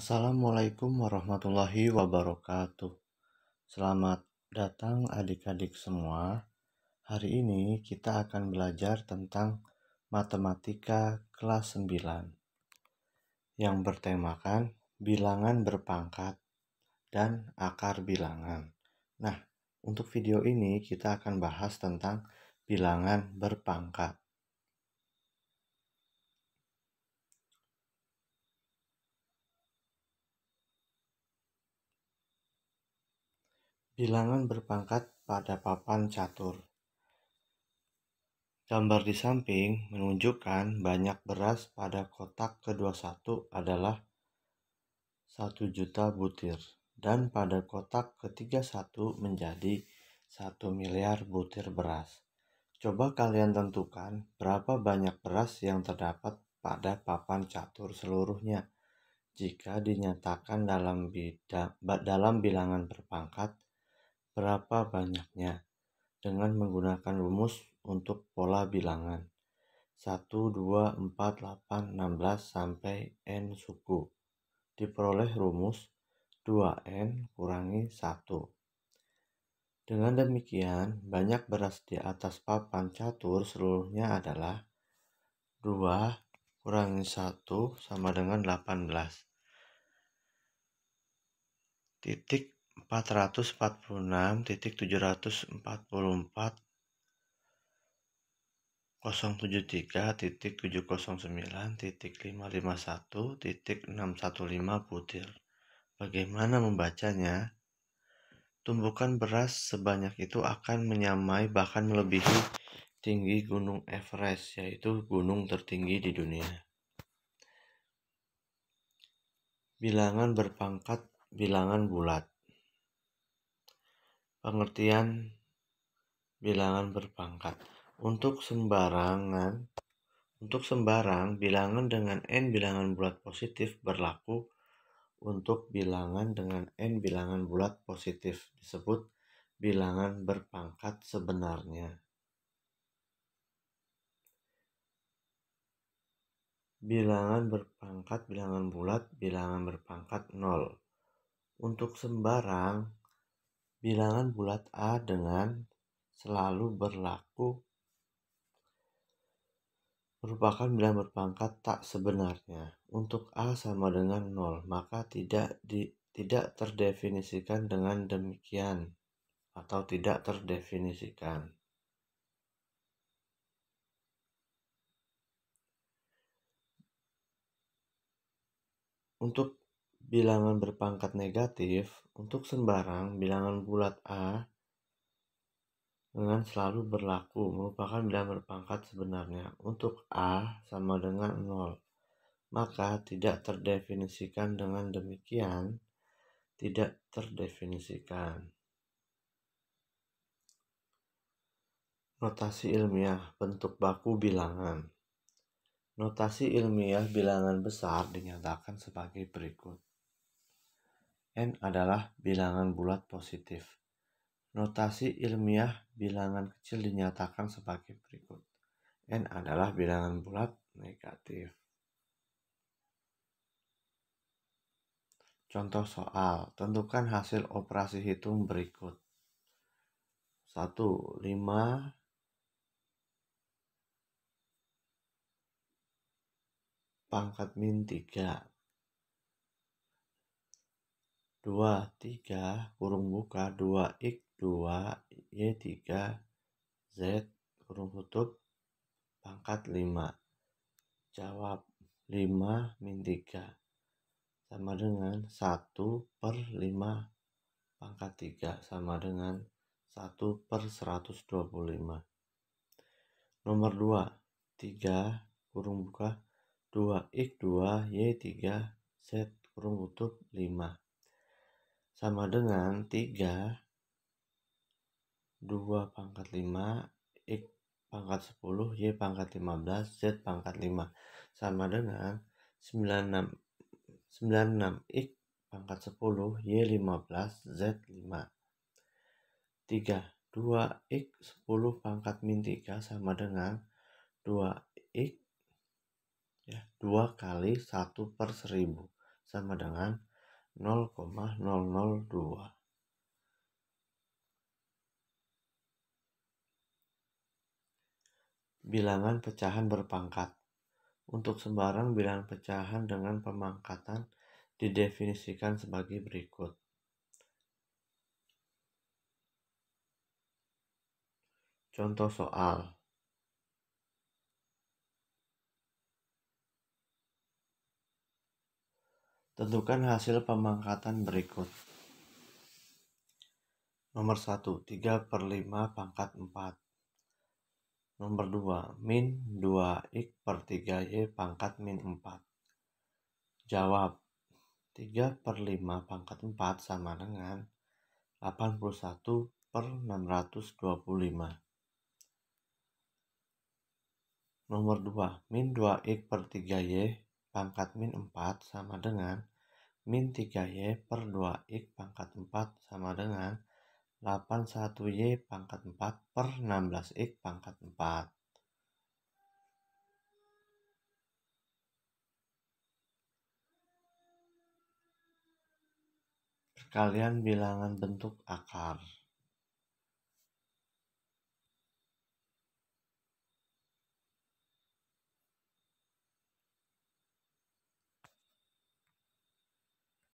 Assalamualaikum warahmatullahi wabarakatuh. Selamat datang adik-adik semua. Hari ini kita akan belajar tentang matematika kelas 9 yang bertemakan bilangan berpangkat dan akar bilangan. Nah, untuk video ini kita akan bahas tentang bilangan berpangkat. Bilangan berpangkat pada papan catur. Gambar di samping menunjukkan banyak beras pada kotak ke-21 adalah 1 juta butir dan pada kotak ke-31 menjadi 1 miliar butir beras. Coba kalian tentukan berapa banyak beras yang terdapat pada papan catur seluruhnya. Jika dinyatakan dalam bidang dalam bilangan berpangkat berapa banyaknya dengan menggunakan rumus untuk pola bilangan 1, 2, 4, 8, 16 sampai N suku. Diperoleh rumus 2N kurangi 1. Dengan demikian, banyak beras di atas papan catur seluruhnya adalah 2 kurangi 1 sama dengan 18. Titik 446.744 butir. Bagaimana membacanya? Tumbukan beras sebanyak itu akan menyamai bahkan melebihi tinggi Gunung Everest, yaitu gunung tertinggi di dunia. Bilangan berpangkat bilangan bulat pengertian bilangan berpangkat. Untuk sembarangan untuk sembarang bilangan dengan n bilangan bulat positif berlaku untuk bilangan dengan n bilangan bulat positif disebut bilangan berpangkat sebenarnya. Bilangan berpangkat bilangan bulat bilangan berpangkat 0. Untuk sembarang Bilangan bulat A dengan selalu berlaku merupakan bilangan berpangkat tak sebenarnya. Untuk A sama dengan 0, maka tidak di, tidak terdefinisikan dengan demikian atau tidak terdefinisikan. Untuk bilangan berpangkat negatif, untuk sembarang bilangan bulat A dengan selalu berlaku merupakan bilangan berpangkat sebenarnya untuk A sama dengan 0. Maka tidak terdefinisikan dengan demikian, tidak terdefinisikan. Notasi ilmiah bentuk baku bilangan. Notasi ilmiah bilangan besar dinyatakan sebagai berikut. N adalah bilangan bulat positif. Notasi ilmiah bilangan kecil dinyatakan sebagai berikut. N adalah bilangan bulat negatif. Contoh soal, tentukan hasil operasi hitung berikut. 1, 5, pangkat min 3 2 3 kurung buka 2 x 2 y 3 z kurung tutup pangkat 5 jawab 5 min 3 sama dengan 1 per 5 pangkat 3 sama dengan 1 per 125 nomor 2 3 kurung buka 2 x 2 y 3 z kurung tutup 5 sama dengan 3 2 pangkat 5 X pangkat 10 Y pangkat 15 Z pangkat 5 sama dengan 96 96 X pangkat 10 Y 15 Z 5 3 2x 10 pangkat min 3 sama dengan 2x ya, 2 kali 1 per 1000 sama dengan 0,002. bilangan pecahan berpangkat. Untuk sembarang bilangan pecahan dengan pemangkatan didefinisikan sebagai berikut. Contoh soal Tentukan hasil pemangkatan berikut. Nomor 1, 3 per 5 pangkat 4. Nomor 2, min 2x per 3y pangkat min 4. Jawab, 3 per 5 pangkat 4 sama dengan 81 per 625. Nomor 2, min 2x per 3y pangkat min 4 sama dengan min 3y per 2x pangkat 4 sama dengan 81y pangkat 4 per 16x pangkat 4. Kalian bilangan bentuk akar.